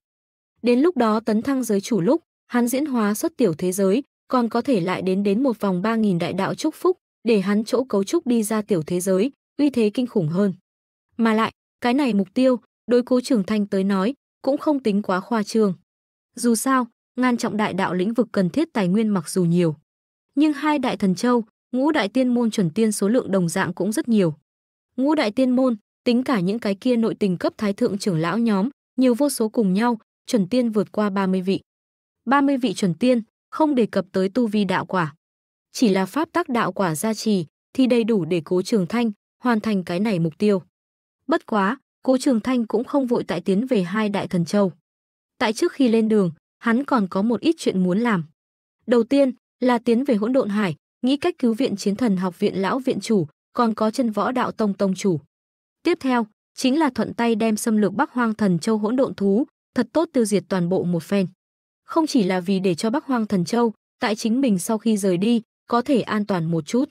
Đến lúc đó tấn thăng giới chủ lúc, hắn diễn hóa xuất tiểu thế giới, còn có thể lại đến đến một vòng 3.000 đại đạo chúc phúc, để hắn chỗ cấu trúc đi ra tiểu thế giới, uy thế kinh khủng hơn. Mà lại, cái này mục tiêu, đối cố trường thanh tới nói, cũng không tính quá khoa trương. Dù sao, ngàn trọng đại đạo lĩnh vực cần thiết tài nguyên mặc dù nhiều, nhưng hai đại thần châu, ngũ đại tiên môn chuẩn tiên số lượng đồng dạng cũng rất nhiều. Ngũ đại tiên môn, tính cả những cái kia nội tình cấp thái thượng trưởng lão nhóm, nhiều vô số cùng nhau, chuẩn tiên vượt qua 30 vị. 30 vị chuẩn tiên, không đề cập tới tu vi đạo quả. Chỉ là pháp tác đạo quả gia trì thì đầy đủ để Cố Trường Thanh hoàn thành cái này mục tiêu. Bất quá, Cố Trường Thanh cũng không vội tại tiến về hai đại thần châu. Tại trước khi lên đường, hắn còn có một ít chuyện muốn làm. Đầu tiên là tiến về hỗn độn hải, nghĩ cách cứu viện chiến thần học viện lão viện chủ, còn có chân võ đạo tông tông chủ. Tiếp theo chính là thuận tay đem xâm lược Bắc Hoang Thần Châu hỗn độn thú, thật tốt tiêu diệt toàn bộ một phen. Không chỉ là vì để cho Bắc Hoang Thần Châu, tại chính mình sau khi rời đi, có thể an toàn một chút.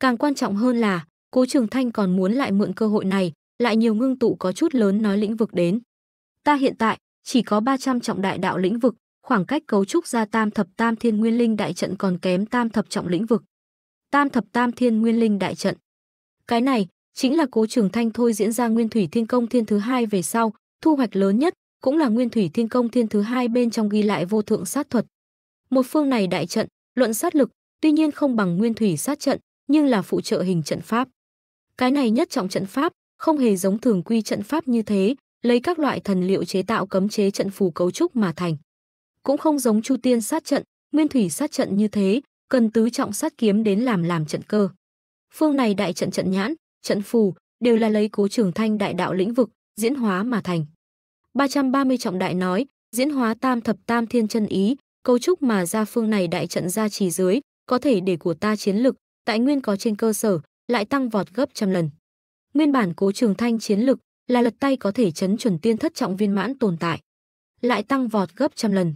Càng quan trọng hơn là, Cố Trường Thanh còn muốn lại mượn cơ hội này, lại nhiều ngưng tụ có chút lớn nói lĩnh vực đến. Ta hiện tại chỉ có 300 trọng đại đạo lĩnh vực, khoảng cách cấu trúc ra tam thập tam thiên nguyên linh đại trận còn kém tam thập trọng lĩnh vực. Tam thập tam thiên nguyên linh đại trận. Cái này chính là Cố Trường Thanh thôi diễn ra Nguyên Thủy Thiên Công thiên thứ hai về sau, thu hoạch lớn nhất cũng là Nguyên Thủy Thiên Công thiên thứ hai bên trong ghi lại vô thượng sát thuật. Một phương này đại trận, luận sát lực, tuy nhiên không bằng Nguyên Thủy sát trận, nhưng là phụ trợ hình trận pháp. Cái này nhất trọng trận pháp, không hề giống thường quy trận pháp như thế, lấy các loại thần liệu chế tạo cấm chế trận phù cấu trúc mà thành. Cũng không giống Chu Tiên sát trận, Nguyên Thủy sát trận như thế, cần tứ trọng sát kiếm đến làm làm trận cơ. Phương này đại trận trận nhãn, trận phù đều là lấy Cố Trường Thanh đại đạo lĩnh vực diễn hóa mà thành. 330 trọng đại nói, diễn hóa tam thập tam thiên chân ý, cấu trúc mà ra phương này đại trận ra trì dưới, có thể để của ta chiến lực tại nguyên có trên cơ sở lại tăng vọt gấp trăm lần. Nguyên bản Cố Trường Thanh chiến lực là lật tay có thể chấn chuẩn tiên thất trọng viên mãn tồn tại. Lại tăng vọt gấp trăm lần.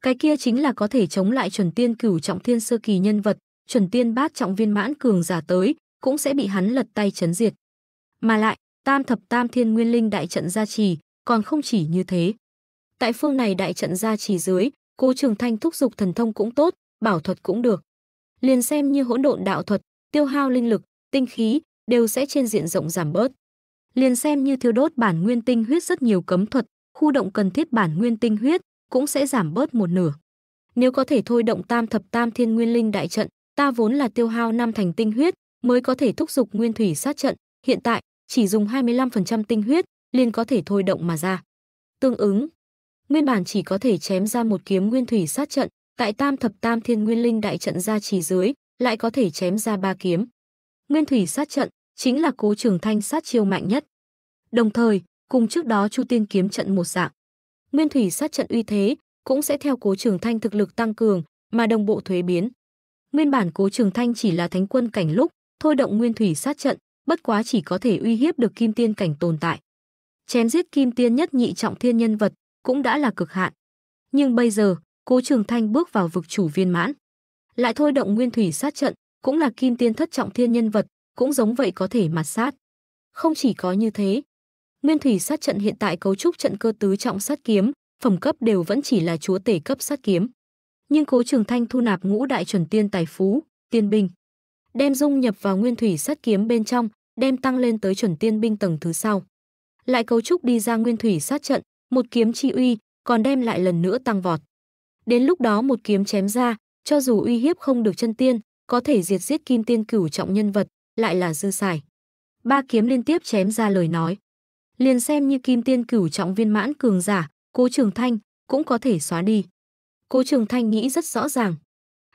Cái kia chính là có thể chống lại chuẩn tiên cửu trọng thiên sơ kỳ nhân vật, chuẩn tiên bát trọng viên mãn cường giả tới, cũng sẽ bị hắn lật tay chấn diệt. Mà lại, tam thập tam thiên nguyên linh đại trận gia trì, còn không chỉ như thế. Tại phương này đại trận gia trì dưới, cô Trường Thanh thúc dục thần thông cũng tốt, bảo thuật cũng được. Liền xem như hỗn độn đạo thuật, tiêu hao linh lực, tinh khí đều sẽ trên diện rộng giảm bớt liền xem như thiêu đốt bản nguyên tinh huyết rất nhiều cấm thuật, khu động cần thiết bản nguyên tinh huyết cũng sẽ giảm bớt một nửa. Nếu có thể thôi động tam thập tam thiên nguyên linh đại trận, ta vốn là tiêu hao năm thành tinh huyết mới có thể thúc giục nguyên thủy sát trận, hiện tại chỉ dùng 25% tinh huyết liền có thể thôi động mà ra. Tương ứng, nguyên bản chỉ có thể chém ra một kiếm nguyên thủy sát trận, tại tam thập tam thiên nguyên linh đại trận ra chỉ dưới, lại có thể chém ra ba kiếm. Nguyên thủy sát trận chính là Cố Trường Thanh sát chiêu mạnh nhất. Đồng thời, cùng trước đó Chu Tiên kiếm trận một dạng, Nguyên Thủy sát trận uy thế cũng sẽ theo Cố Trường Thanh thực lực tăng cường mà đồng bộ thuế biến. Nguyên bản Cố Trường Thanh chỉ là thánh quân cảnh lúc, thôi động Nguyên Thủy sát trận, bất quá chỉ có thể uy hiếp được kim tiên cảnh tồn tại. Chém giết kim tiên nhất nhị trọng thiên nhân vật cũng đã là cực hạn. Nhưng bây giờ, Cố Trường Thanh bước vào vực chủ viên mãn, lại thôi động Nguyên Thủy sát trận, cũng là kim tiên thất trọng thiên nhân vật, cũng giống vậy có thể mạt sát. Không chỉ có như thế, nguyên thủy sát trận hiện tại cấu trúc trận cơ tứ trọng sát kiếm, phẩm cấp đều vẫn chỉ là chúa tể cấp sát kiếm. Nhưng Cố Trường Thanh thu nạp ngũ đại chuẩn tiên tài phú, tiên binh, đem dung nhập vào nguyên thủy sát kiếm bên trong, đem tăng lên tới chuẩn tiên binh tầng thứ sau. Lại cấu trúc đi ra nguyên thủy sát trận, một kiếm chi uy, còn đem lại lần nữa tăng vọt. Đến lúc đó một kiếm chém ra, cho dù uy hiếp không được chân tiên, có thể diệt giết kim tiên cửu trọng nhân vật, lại là dư xài. Ba kiếm liên tiếp chém ra lời nói. Liền xem như kim tiên cửu trọng viên mãn cường giả, cố trường thanh cũng có thể xóa đi. Cố trường thanh nghĩ rất rõ ràng.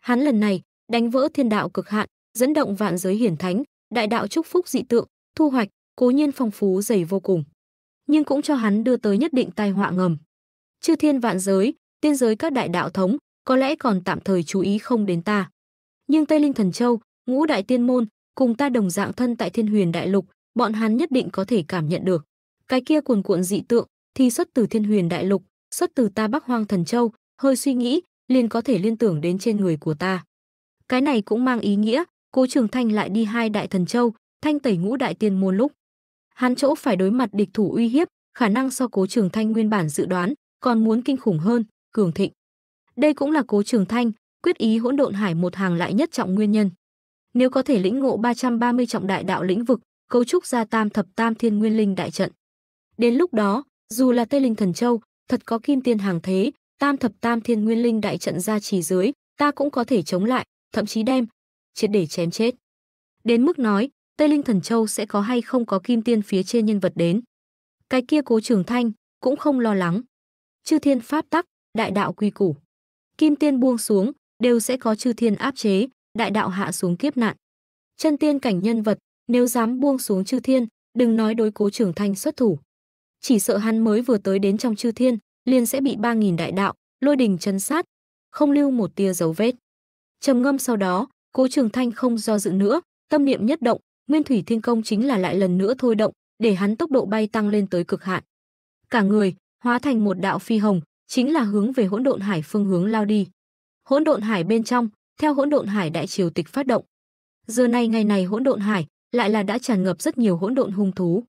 Hắn lần này đánh vỡ thiên đạo cực hạn, dẫn động vạn giới hiển thánh, đại đạo chúc phúc dị tượng, thu hoạch, cố nhiên phong phú dày vô cùng. Nhưng cũng cho hắn đưa tới nhất định tai họa ngầm. Chư thiên vạn giới, tiên giới các đại đạo thống, có lẽ còn tạm thời chú ý không đến ta. Nhưng Tây Linh Thần Châu, ngũ đại tiên môn, cùng ta đồng dạng thân tại thiên huyền đại lục, bọn hắn nhất định có thể cảm nhận được. Cái kia cuồn cuộn dị tượng thì xuất từ thiên huyền đại lục, xuất từ ta Bắc Hoang Thần Châu, hơi suy nghĩ, liền có thể liên tưởng đến trên người của ta. Cái này cũng mang ý nghĩa, Cố Trường Thanh lại đi hai đại thần châu, thanh tẩy ngũ đại tiên môn lúc. Hắn chỗ phải đối mặt địch thủ uy hiếp, khả năng so Cố Trường Thanh nguyên bản dự đoán, còn muốn kinh khủng hơn, cường thịnh. Đây cũng là Cố Trường Thanh quyết ý hỗn độn hải một hàng lại nhất trọng nguyên nhân. Nếu có thể lĩnh ngộ 330 trọng đại đạo lĩnh vực, cấu trúc ra tam thập tam thiên nguyên linh đại trận. Đến lúc đó, dù là Tây Linh Thần Châu, thật có kim tiên hàng thế, tam thập tam thiên nguyên linh đại trận ra chỉ dưới, ta cũng có thể chống lại, thậm chí đem triệt để chém chết. Đến mức nói, Tây Linh Thần Châu sẽ có hay không có kim tiên phía trên nhân vật đến. Cái kia Cố Trường Thanh cũng không lo lắng. Chư thiên pháp tắc, đại đạo quy củ. Kim tiên buông xuống, đều sẽ có chư thiên áp chế, đại đạo hạ xuống kiếp nạn. Chân tiên cảnh nhân vật, nếu dám buông xuống chư thiên, đừng nói đối cố trưởng thanh xuất thủ. Chỉ sợ hắn mới vừa tới đến trong chư thiên, liền sẽ bị 3.000 đại đạo, lôi đình chấn sát, không lưu một tia dấu vết. Trầm ngâm sau đó, cố trường thanh không do dự nữa, tâm niệm nhất động, nguyên thủy thiên công chính là lại lần nữa thôi động, để hắn tốc độ bay tăng lên tới cực hạn. Cả người hóa thành một đạo phi hồng, chính là hướng về hỗn độn hải phương hướng lao đi. Hỗn độn hải bên trong, theo hỗn độn hải đại triều tịch phát động. Giờ này ngày này hỗn độn hải lại là đã tràn ngập rất nhiều hỗn độn hung thú.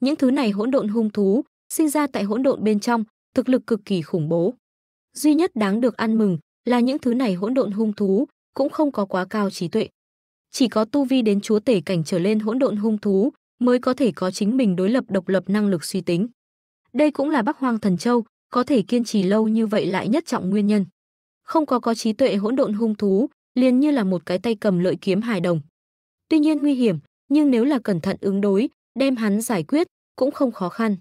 Những thứ này hỗn độn hung thú sinh ra tại hỗn độn bên trong, thực lực cực kỳ khủng bố. Duy nhất đáng được ăn mừng là những thứ này hỗn độn hung thú cũng không có quá cao trí tuệ. Chỉ có tu vi đến chúa tể cảnh trở lên hỗn độn hung thú mới có thể có chính mình đối lập độc lập năng lực suy tính. Đây cũng là Bắc Hoang Thần Châu có thể kiên trì lâu như vậy lại nhất trọng nguyên nhân không có có trí tuệ hỗn độn hung thú, liền như là một cái tay cầm lợi kiếm hài đồng. Tuy nhiên nguy hiểm, nhưng nếu là cẩn thận ứng đối, đem hắn giải quyết cũng không khó khăn.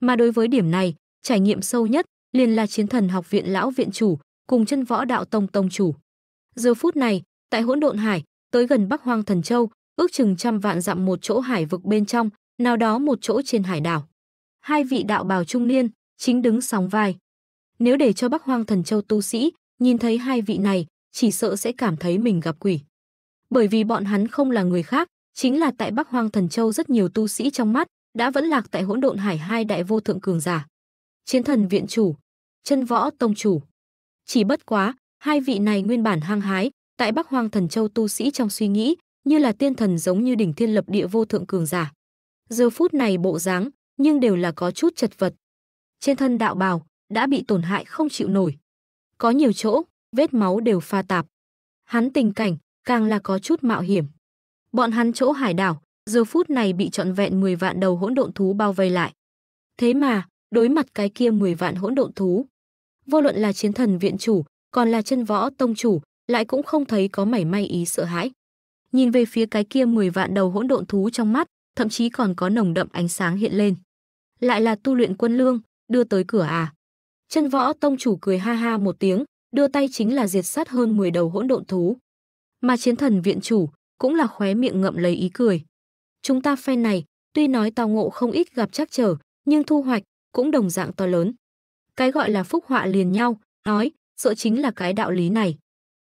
Mà đối với điểm này, trải nghiệm sâu nhất liền là Chiến Thần Học viện lão viện chủ cùng chân võ đạo tông tông chủ. Giờ phút này, tại hỗn độn hải, tới gần Bắc Hoang Thần Châu, ước chừng trăm vạn dặm một chỗ hải vực bên trong, nào đó một chỗ trên hải đảo. Hai vị đạo bào trung niên chính đứng sóng vai. Nếu để cho Bắc Hoang Thần Châu tu sĩ nhìn thấy hai vị này, chỉ sợ sẽ cảm thấy mình gặp quỷ. Bởi vì bọn hắn không là người khác, chính là tại Bắc Hoang Thần Châu rất nhiều tu sĩ trong mắt, đã vẫn lạc tại hỗn độn hải hai đại vô thượng cường giả. Chiến thần viện chủ, chân võ tông chủ. Chỉ bất quá, hai vị này nguyên bản hăng hái, tại Bắc Hoang Thần Châu tu sĩ trong suy nghĩ, như là tiên thần giống như đỉnh thiên lập địa vô thượng cường giả. Giờ phút này bộ dáng, nhưng đều là có chút chật vật. Trên thân đạo bào, đã bị tổn hại không chịu nổi, có nhiều chỗ, vết máu đều pha tạp. Hắn tình cảnh, càng là có chút mạo hiểm. Bọn hắn chỗ hải đảo, giờ phút này bị trọn vẹn 10 vạn đầu hỗn độn thú bao vây lại. Thế mà, đối mặt cái kia 10 vạn hỗn độn thú, vô luận là chiến thần viện chủ, còn là chân võ tông chủ, lại cũng không thấy có mảy may ý sợ hãi. Nhìn về phía cái kia 10 vạn đầu hỗn độn thú trong mắt, thậm chí còn có nồng đậm ánh sáng hiện lên. Lại là tu luyện quân lương, đưa tới cửa à? Chân võ tông chủ cười ha ha một tiếng, đưa tay chính là diệt sát hơn 10 đầu hỗn độn thú. Mà chiến thần viện chủ cũng là khóe miệng ngậm lấy ý cười. Chúng ta phe này, tuy nói tao ngộ không ít gặp trắc trở, nhưng thu hoạch cũng đồng dạng to lớn. Cái gọi là phúc họa liền nhau, nói, sợ chính là cái đạo lý này.